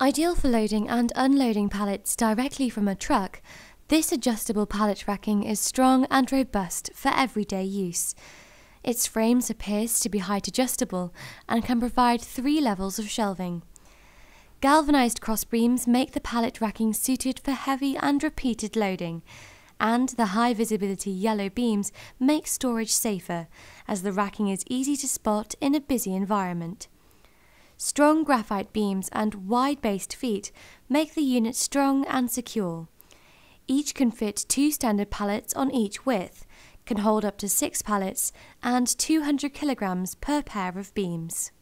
Ideal for loading and unloading pallets directly from a truck, this adjustable pallet racking is strong and robust for everyday use. Its frames appears to be height adjustable and can provide three levels of shelving. Galvanized crossbeams make the pallet racking suited for heavy and repeated loading, and the high visibility yellow beams make storage safer, as the racking is easy to spot in a busy environment. Strong graphite beams and wide-based feet make the unit strong and secure. Each can fit two standard pallets on each width, can hold up to six pallets and 200 kilograms per pair of beams.